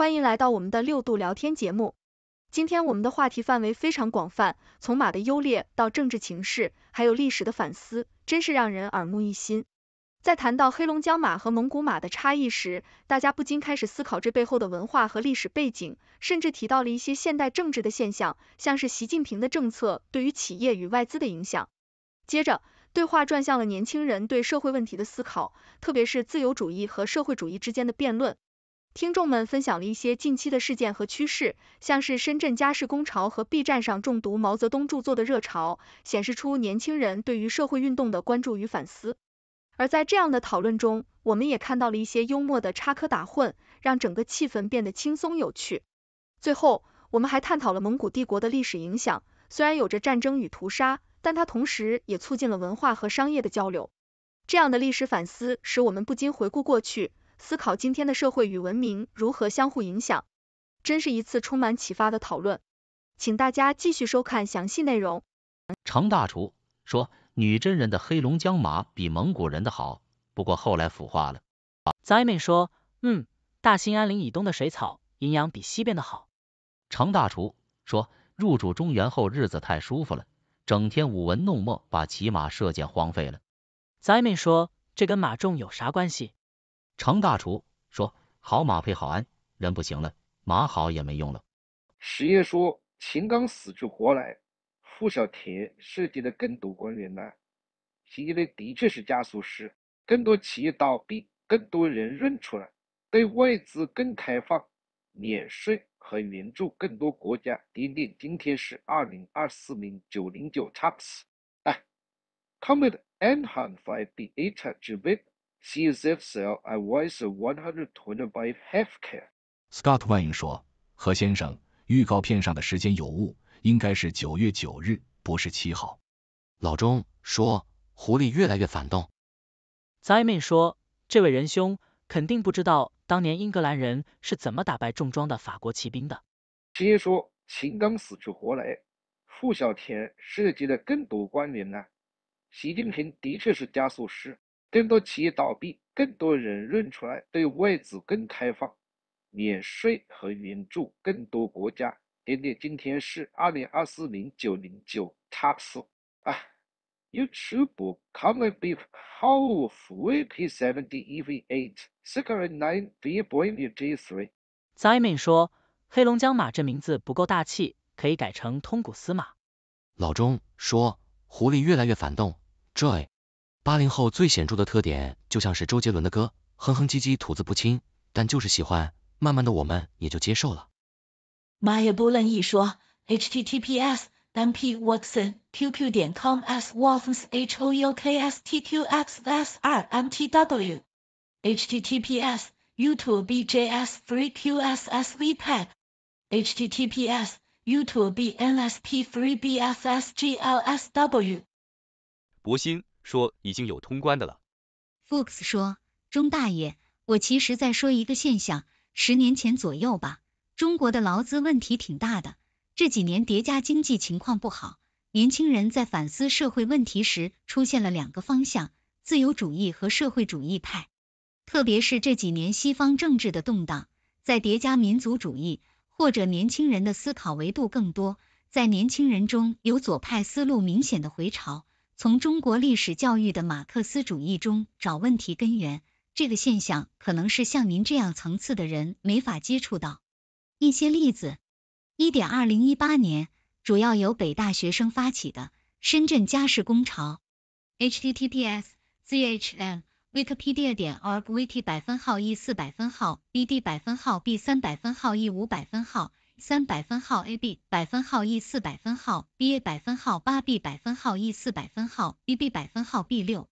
欢迎来到我们的六度聊天节目。今天我们的话题范围非常广泛，从马的优劣到政治情势，还有历史的反思，真是让人耳目一新。在谈到黑龙江马和蒙古马的差异时，大家不禁开始思考这背后的文化和历史背景，甚至提到了一些现代政治的现象，像是习近平的政策对于企业与外资的影响。接着，对话转向了年轻人对社会问题的思考，特别是自由主义和社会主义之间的辩论。听众们分享了一些近期的事件和趋势，像是深圳家事工潮和 B 站上中毒毛泽东著作的热潮，显示出年轻人对于社会运动的关注与反思。而在这样的讨论中，我们也看到了一些幽默的插科打诨，让整个气氛变得轻松有趣。最后，我们还探讨了蒙古帝国的历史影响，虽然有着战争与屠杀，但它同时也促进了文化和商业的交流。这样的历史反思使我们不禁回顾过去。思考今天的社会与文明如何相互影响，真是一次充满启发的讨论。请大家继续收看详细内容。程大厨说，女真人的黑龙江马比蒙古人的好，不过后来腐化了。ZiMi 说，嗯，大兴安岭以东的水草营养比西边的好。程大厨说，入主中原后日子太舒服了，整天舞文弄墨，把骑马射箭荒废了。ZiMi 说，这跟马种有啥关系？程大厨说：“好马配好鞍，人不行了，马好也没用了。”十业说：“秦刚死去活来，傅小田设计的更多官员呢。”因为的确是加速师，更多企业倒闭，更多人认出来，对外资更开放，免税和援助更多国家。点点，今天是二零二四年九零九叉四，哎，m e t e n h A HR 九倍。C S F L I was a 125 h a l h care. Scott w a n g 说，何先生，预告片上的时间有误，应该是九月九日，不是七号。老钟说，狐狸越来越反动。z a m i n 说，这位仁兄肯定不知道当年英格兰人是怎么打败重装的法国骑兵的。接说，秦刚死去活来。付小田涉及的更多关联呢？习近平的确是加速师。更多企业倒闭，更多人认出来，对外资更开放，免税和援助更多国家。点点，今天是二零二四零九零九，tax 啊。YouTube comment beef how we can seventy ev eight secret nine b point g three。Ziming 说，黑龙江马这名字不够大气，可以改成通古斯马。老钟说，狐狸越来越反动。Joy。八零后最显著的特点，就像是周杰伦的歌，哼哼唧唧，吐字不清，但就是喜欢，慢慢的我们也就接受了。mybullen a 一说 h t t p s m p w e i s i n q q 点 c o m s w a o f m s h o u k s t q x s r m t w h t t p s y o u t u b e j s three q s s v p a c k h t t p s y o u t u b e m s p three b f s g l s w 博鑫。说已经有通关的了。Fox 说，钟大爷，我其实在说一个现象，十年前左右吧，中国的劳资问题挺大的，这几年叠加经济情况不好，年轻人在反思社会问题时出现了两个方向，自由主义和社会主义派。特别是这几年西方政治的动荡，再叠加民族主义，或者年轻人的思考维度更多，在年轻人中有左派思路明显的回潮。从中国历史教育的马克思主义中找问题根源，这个现象可能是像您这样层次的人没法接触到。一些例子：一点二零一八年，主要由北大学生发起的深圳家世工潮。h t t p s z h m w i k i p e d i a o r g v t e 4分号 b d 百分号 b 百分号 e 5百分号。三百分号 a b 百分号 e 四百分号 b a 百分号八 b 百分号 e 四百分号 b b 百分号 b 六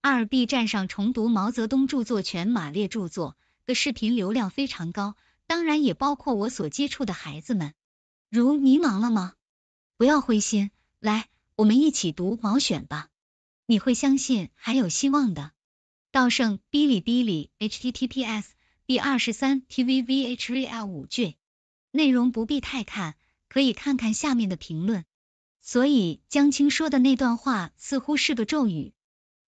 二 b 站上重读毛泽东著作权马列著作的视频流量非常高，当然也包括我所接触的孩子们。如迷茫了吗？不要灰心，来，我们一起读毛选吧，你会相信还有希望的。道圣哔哩哔哩 h t t p s 第二十三 t v v h r l 五 g 内容不必太看，可以看看下面的评论。所以江青说的那段话似乎是个咒语。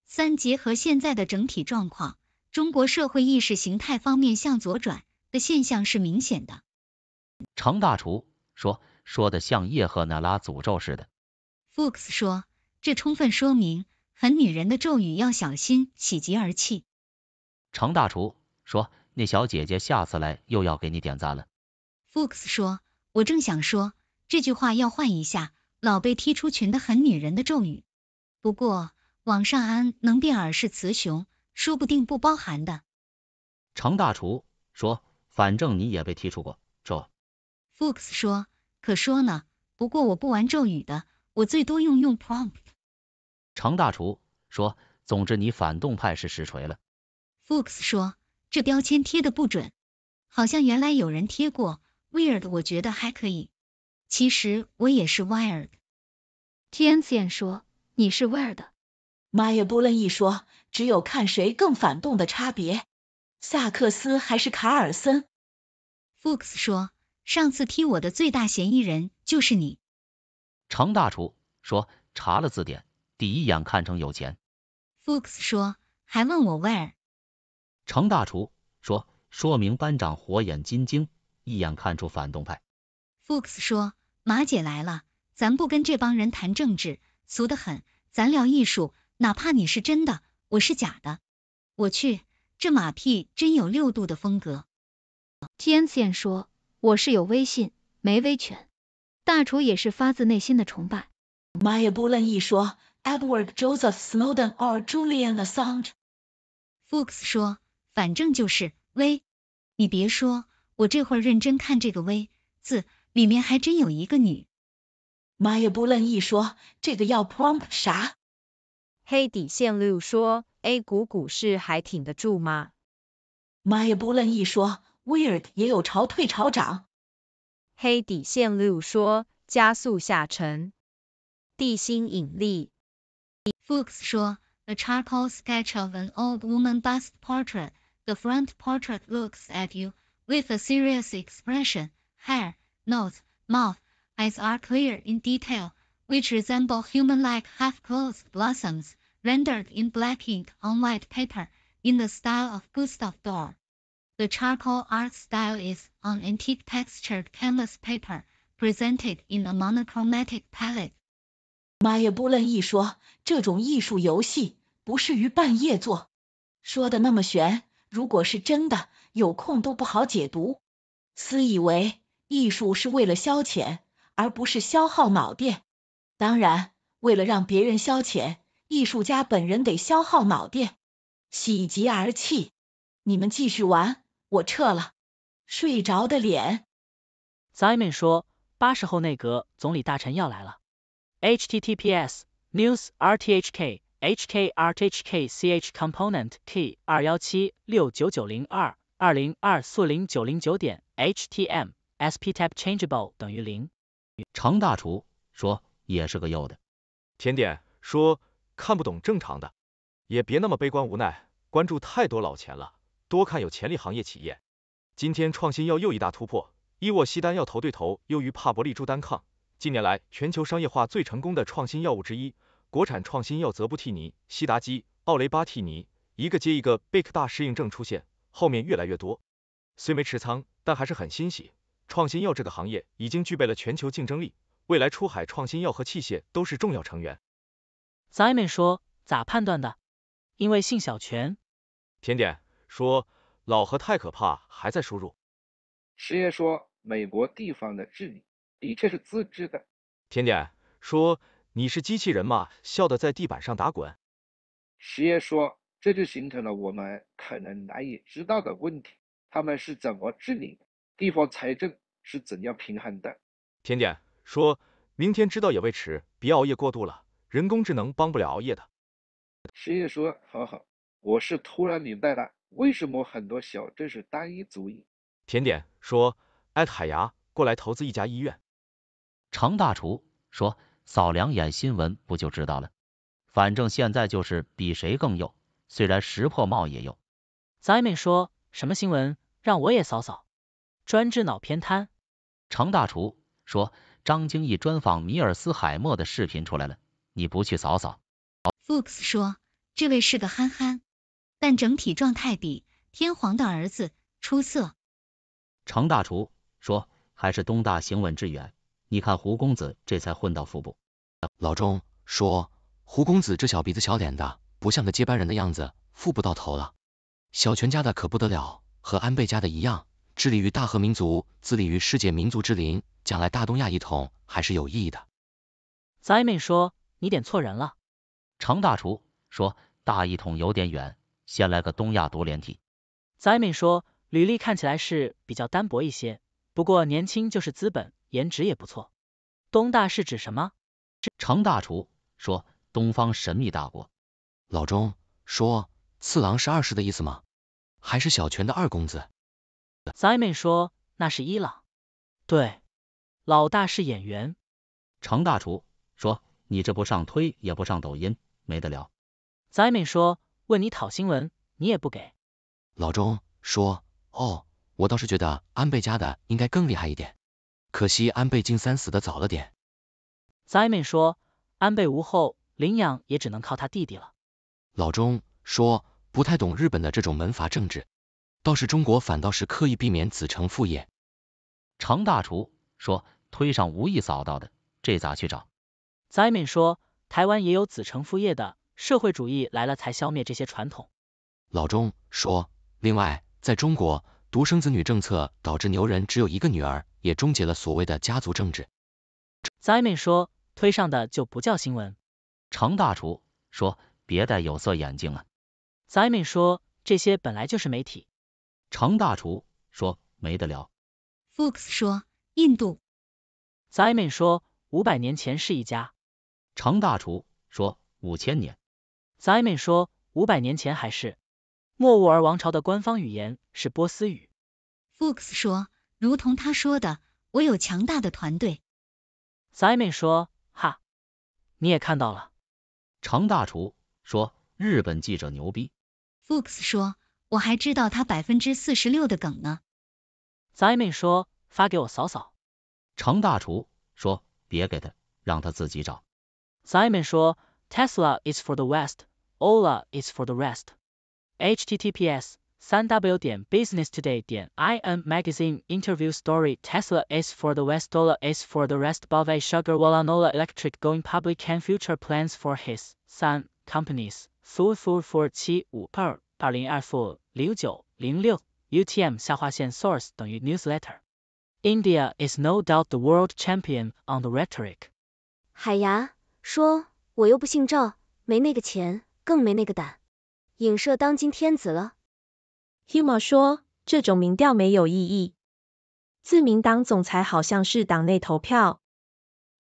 三结合现在的整体状况，中国社会意识形态方面向左转的现象是明显的。程大厨说，说的像叶赫那拉诅咒似的。Fox 说，这充分说明，很女人的咒语要小心，喜极而泣。程大厨说，那小姐姐下次来又要给你点赞了。Fox 说：“我正想说这句话，要换一下老被踢出群的狠女人的咒语。不过网上安能辨耳是雌雄，说不定不包含的。”程大厨说：“反正你也被踢出过，这。”Fox 说：“可说呢，不过我不玩咒语的，我最多用用 prompt。”程大厨说：“总之你反动派是实锤了。”Fox 说：“这标签贴的不准，好像原来有人贴过。” Weird，我觉得还可以。其实我也是 weird。t i a n z i a n 说，你是 weird。妈 l 不 n 一说，只有看谁更反动的差别。萨克斯还是卡尔森。f u c h s 说，上次踢我的最大嫌疑人就是你。程大厨说，查了字典，第一眼看成有钱。f u c h s 说，还问我 w e r e 程大厨说，说明班长火眼金睛。一眼看出反动派。Fox 说：“马姐来了，咱不跟这帮人谈政治，俗得很。咱聊艺术，哪怕你是真的，我是假的。”我去，这马屁真有六度的风格。Tiancian 说：“我是有威信，没威权。”大厨也是发自内心的崇拜。My b u l e n 一说：“Edward Joseph Snowden or Julian Assange？”Fox 说：“反正就是威。”你别说。我这会儿认真看这个微字，里面还真有一个女。妈呀！不乐一说，这个要 prompt 啥？黑底线路说，A 股股市还挺得住吗？妈呀！不乐一说，weird 也有潮退潮涨。黑底线路说，加速下沉。地心引力。f u c h s 说，A charcoal sketch of an old woman bust portrait. The front portrait looks at you. with a serious expression. Hair, nose, mouth, eyes are clear in detail, which resemble human-like half-closed blossoms rendered in black ink on white paper in the style of Gustave Dor. The charcoal art style is on antique textured canvas paper, presented in a monochromatic palette. 如果是真的，有空都不好解读。私以为，艺术是为了消遣，而不是消耗脑电。当然，为了让别人消遣，艺术家本人得消耗脑电。喜极而泣。你们继续玩，我撤了。睡着的脸。Simon 说，八十后内阁总理大臣要来了。HTTPS news rthk。hkrhkc h component T 二幺七六九九零二二零二四零九零九点 h t m sp type changeable 等于零。常大厨说也是个右的。甜点说看不懂正常的，也别那么悲观无奈，关注太多老钱了，多看有潜力行业企业。今天创新药又一大突破，伊沃西单药头对头优于帕博利珠单抗，近年来全球商业化最成功的创新药物之一。国产创新药泽布替尼、西达基、奥雷巴替尼，一个接一个 big 大适应症出现，后面越来越多。虽没持仓，但还是很欣喜，创新药这个行业已经具备了全球竞争力，未来出海创新药和器械都是重要成员。Simon 说，咋判断的？因为信小泉。甜点说，老何太可怕，还在输入。师爷说，美国地方的治理，的确是自治的。甜点说。你是机器人吗？笑得在地板上打滚。师爷说，这就形成了我们可能难以知道的问题，他们是怎么治理的，地方财政是怎样平衡的。甜点说，明天知道也未迟，别熬夜过度了，人工智能帮不了熬夜的。师爷说，好好，我是突然明白了，为什么很多小镇是单一族裔。甜点说艾特海牙过来投资一家医院。常大厨说。扫两眼新闻不就知道了？反正现在就是比谁更幼，虽然石破茂也右。灾妹说，什么新闻？让我也扫扫。专治脑偏瘫。程大厨说，张京一专访米尔斯海默的视频出来了，你不去扫扫？Fox 说，这位是个憨憨，但整体状态比天皇的儿子出色。程大厨说，还是东大行稳致远。你看胡公子这才混到副部，老钟说胡公子这小鼻子小脸的，不像个接班人的样子，副部到头了。小泉家的可不得了，和安倍家的一样，致力于大和民族，自立于世界民族之林，将来大东亚一统还是有意义的。灾民说你点错人了，程大厨说大一统有点远，先来个东亚独联体。灾民说履历看起来是比较单薄一些，不过年轻就是资本。颜值也不错，东大是指什么？程大厨说东方神秘大国。老钟说次郎是二世的意思吗？还是小泉的二公子？Simon 说那是伊朗。对，老大是演员。程大厨说你这不上推也不上抖音，没得聊。Simon 说问你讨新闻，你也不给。老钟说哦，我倒是觉得安倍家的应该更厉害一点。可惜安倍晋三死的早了点。z i m n 说，安倍无后，领养也只能靠他弟弟了。老钟说，不太懂日本的这种门阀政治，倒是中国反倒是刻意避免子承父业。常大厨说，推上无意扫到的，这咋去找 z i m n 说，台湾也有子承父业的，社会主义来了才消灭这些传统。老钟说，另外在中国，独生子女政策导致牛人只有一个女儿。也终结了所谓的家族政治。z a m i n 说，推上的就不叫新闻。程大厨说，别戴有色眼镜了。Zaymin 说，这些本来就是媒体。程大厨说，没得聊。Fox 说，印度。z a m i n 说，五百年前是一家。程大厨说，五千年。z a m i n 说，五百年前还是。莫卧儿王朝的官方语言是波斯语。Fox 说。如同他说的，我有强大的团队。Simon 说，哈，你也看到了。程大厨说，日本记者牛逼。Fox 说，我还知道他百分之四十六的梗呢。Simon 说，发给我嫂嫂。程大厨说，别给他，让他自己找。Simon 说，Tesla is for the West, Ola is for the rest. HTTPS 3w 点 business today 点 magazine interview story Tesla is for the West dollar is for the rest Bove Sugar Wallanola Electric going public and future plans for his 三 companies 4 4 4零九零六 UTM 下划线 source 等于 India is no doubt the world champion on the rhetoric. 海牙说我又不姓赵，没那个钱，更没那个胆，影射当今天子了。Humor 说，这种民调没有意义。自民党总裁好像是党内投票。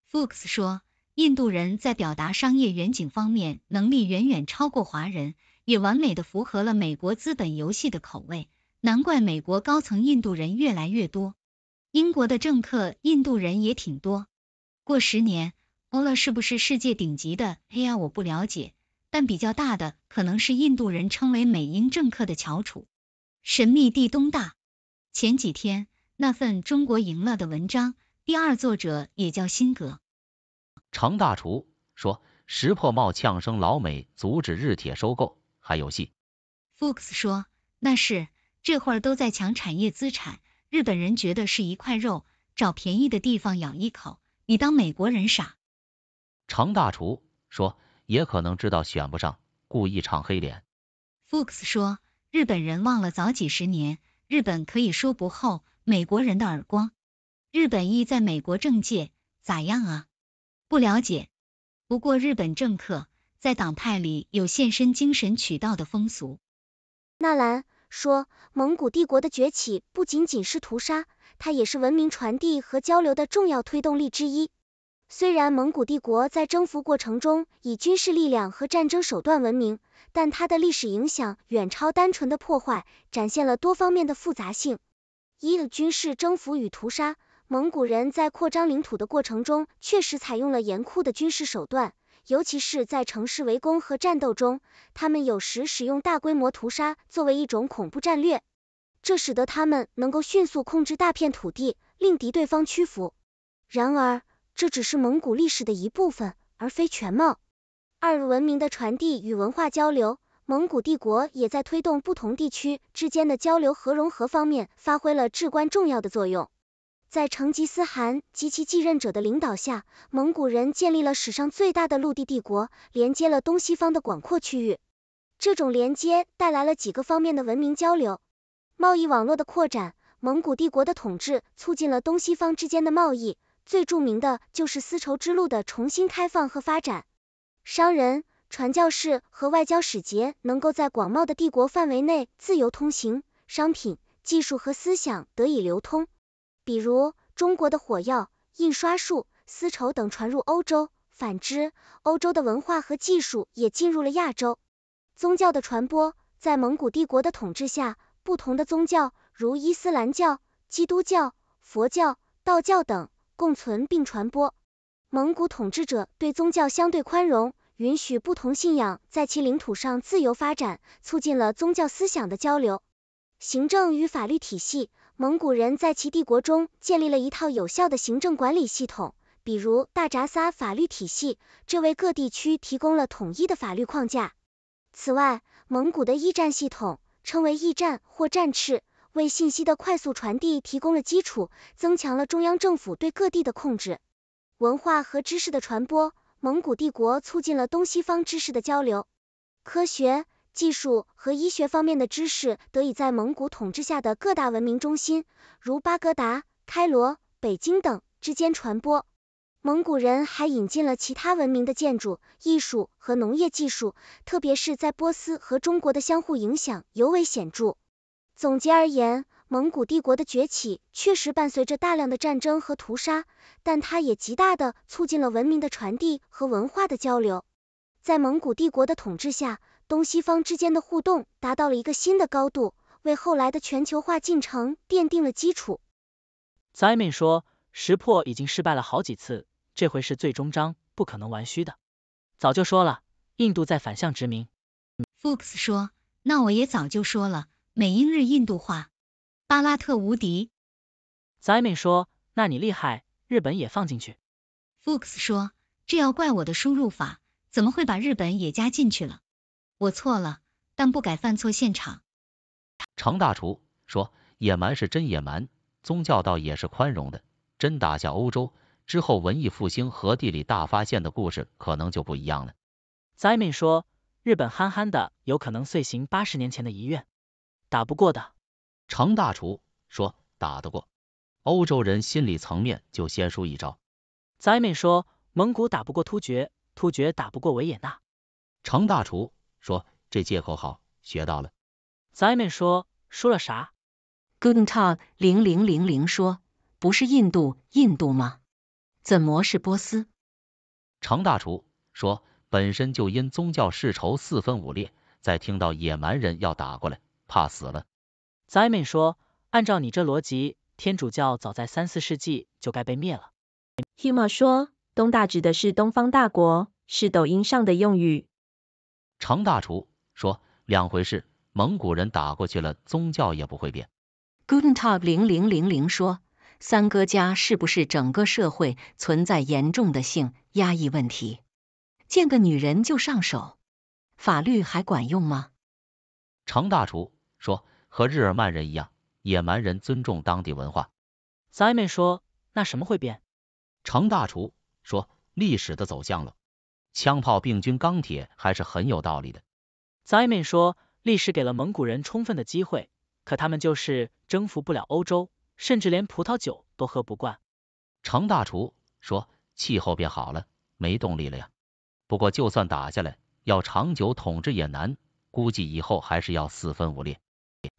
Fox 说，印度人在表达商业远景方面能力远远超过华人，也完美的符合了美国资本游戏的口味。难怪美国高层印度人越来越多。英国的政客印度人也挺多。过十年，Ola 是不是世界顶级的？AI 我不了解，但比较大的可能是印度人称为美英政客的翘楚。神秘地东大前几天那份中国赢了的文章，第二作者也叫辛格。常大厨说，石破茂呛声老美，阻止日铁收购还有戏。Fox 说，那是这会儿都在抢产业资产，日本人觉得是一块肉，找便宜的地方咬一口，你当美国人傻？常大厨说，也可能知道选不上，故意唱黑脸。Fox 说。日本人忘了早几十年，日本可以说不厚美国人的耳光。日本裔在美国政界咋样啊？不了解。不过日本政客在党派里有献身精神取道的风俗。纳兰说，蒙古帝国的崛起不仅仅是屠杀，它也是文明传递和交流的重要推动力之一。虽然蒙古帝国在征服过程中以军事力量和战争手段闻名，但它的历史影响远超单纯的破坏，展现了多方面的复杂性。一、军事征服与屠杀：蒙古人在扩张领土的过程中，确实采用了严酷的军事手段，尤其是在城市围攻和战斗中，他们有时使用大规模屠杀作为一种恐怖战略，这使得他们能够迅速控制大片土地，令敌对方屈服。然而，这只是蒙古历史的一部分，而非全貌。二文明的传递与文化交流，蒙古帝国也在推动不同地区之间的交流和融合方面发挥了至关重要的作用。在成吉思汗及其继任者的领导下，蒙古人建立了史上最大的陆地帝国，连接了东西方的广阔区域。这种连接带来了几个方面的文明交流、贸易网络的扩展。蒙古帝国的统治促进了东西方之间的贸易。最著名的就是丝绸之路的重新开放和发展，商人、传教士和外交使节能够在广袤的帝国范围内自由通行，商品、技术和思想得以流通。比如中国的火药、印刷术、丝绸等传入欧洲，反之，欧洲的文化和技术也进入了亚洲。宗教的传播在蒙古帝国的统治下，不同的宗教如伊斯兰教、基督教、佛教、道教等。共存并传播。蒙古统治者对宗教相对宽容，允许不同信仰在其领土上自由发展，促进了宗教思想的交流。行政与法律体系，蒙古人在其帝国中建立了一套有效的行政管理系统，比如大札撒法律体系，这为各地区提供了统一的法律框架。此外，蒙古的驿站系统称为驿站或战赤。为信息的快速传递提供了基础，增强了中央政府对各地的控制。文化和知识的传播，蒙古帝国促进了东西方知识的交流。科学、技术和医学方面的知识得以在蒙古统治下的各大文明中心，如巴格达、开罗、北京等之间传播。蒙古人还引进了其他文明的建筑、艺术和农业技术，特别是在波斯和中国的相互影响尤为显著。总结而言，蒙古帝国的崛起确实伴随着大量的战争和屠杀，但它也极大地促进了文明的传递和文化的交流。在蒙古帝国的统治下，东西方之间的互动达到了一个新的高度，为后来的全球化进程奠定了基础。Simon 说，识破已经失败了好几次，这回是最终章，不可能玩虚的。早就说了，印度在反向殖民。Fox 说，那我也早就说了。美英日印度话，巴拉特无敌。灾民说，那你厉害，日本也放进去。f h s 说，这要怪我的输入法，怎么会把日本也加进去了？我错了，但不改犯错现场。程大厨说，野蛮是真野蛮，宗教倒也是宽容的。真打下欧洲之后，文艺复兴和地理大发现的故事可能就不一样了。灾民说，日本憨憨的，有可能遂行八十年前的遗愿。打不过的，程大厨说打得过，欧洲人心理层面就先输一招。z a n 说蒙古打不过突厥，突厥打不过维也纳。程大厨说这借口好，学到了。Zayn 说输了啥？Good talk 零零零零说不是印度印度吗？怎么是波斯？程大厨说本身就因宗教世仇四分五裂，再听到野蛮人要打过来。怕死了。z a m n 说，按照你这逻辑，天主教早在三四世纪就该被灭了。Hima 说，东大指的是东方大国，是抖音上的用语。常大厨说，两回事，蒙古人打过去了，宗教也不会变。Goodtop 零零零零说，三哥家是不是整个社会存在严重的性压抑问题？见个女人就上手，法律还管用吗？常大厨。说和日耳曼人一样，野蛮人尊重当地文化。Simon 说，那什么会变？程大厨说，历史的走向了。枪炮、病菌、钢铁还是很有道理的。Simon 说，历史给了蒙古人充分的机会，可他们就是征服不了欧洲，甚至连葡萄酒都喝不惯。程大厨说，气候变好了，没动力了呀。不过就算打下来，要长久统治也难，估计以后还是要四分五裂。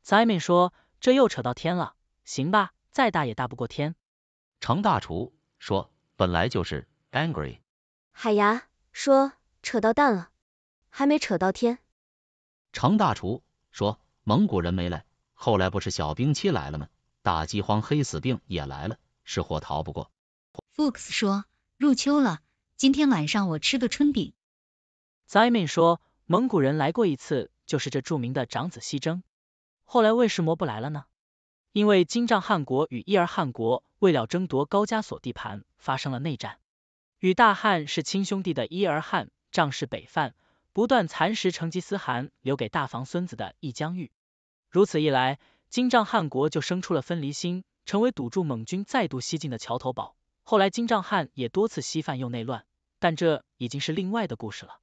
z i m i 说，这又扯到天了，行吧，再大也大不过天。程大厨说，本来就是 angry。海牙说，扯到蛋了，还没扯到天。程大厨说，蒙古人没来，后来不是小兵七来了吗？大饥荒、黑死病也来了，是祸逃不过。Fox 说，入秋了，今天晚上我吃个春饼。z i m i 说，蒙古人来过一次，就是这著名的长子西征。后来为什么不来了呢？因为金帐汗国与伊尔汗国为了争夺高加索地盘发生了内战，与大汗是亲兄弟的伊尔汗仗势北犯，不断蚕食成吉思汗留给大房孙子的一疆域。如此一来，金帐汗国就生出了分离心，成为堵住蒙军再度西进的桥头堡。后来金帐汗也多次西犯又内乱，但这已经是另外的故事了。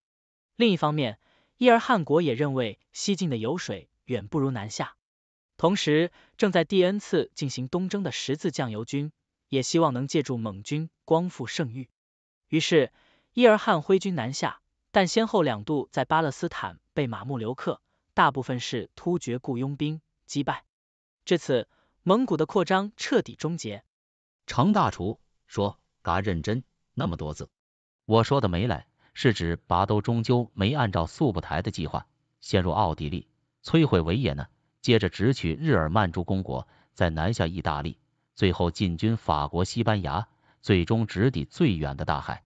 另一方面，伊尔汗国也认为西进的油水。远不如南下，同时正在第 n 次进行东征的十字酱油军，也希望能借助蒙军光复圣域。于是伊尔汗挥军南下，但先后两度在巴勒斯坦被马木留克（大部分是突厥雇佣兵）击败。至此，蒙古的扩张彻底终结。程大厨说：“嘎认真那么多字，我说的没来是指拔都终究没按照速不台的计划，陷入奥地利。”摧毁维也纳，接着直取日耳曼诸公国，再南下意大利，最后进军法国、西班牙，最终直抵最远的大海。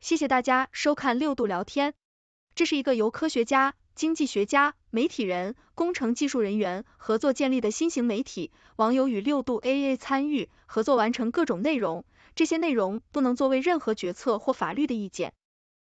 谢谢大家收看六度聊天，这是一个由科学家、经济学家、媒体人、工程技术人员合作建立的新型媒体，网友与六度 A A 参与合作完成各种内容，这些内容不能作为任何决策或法律的意见。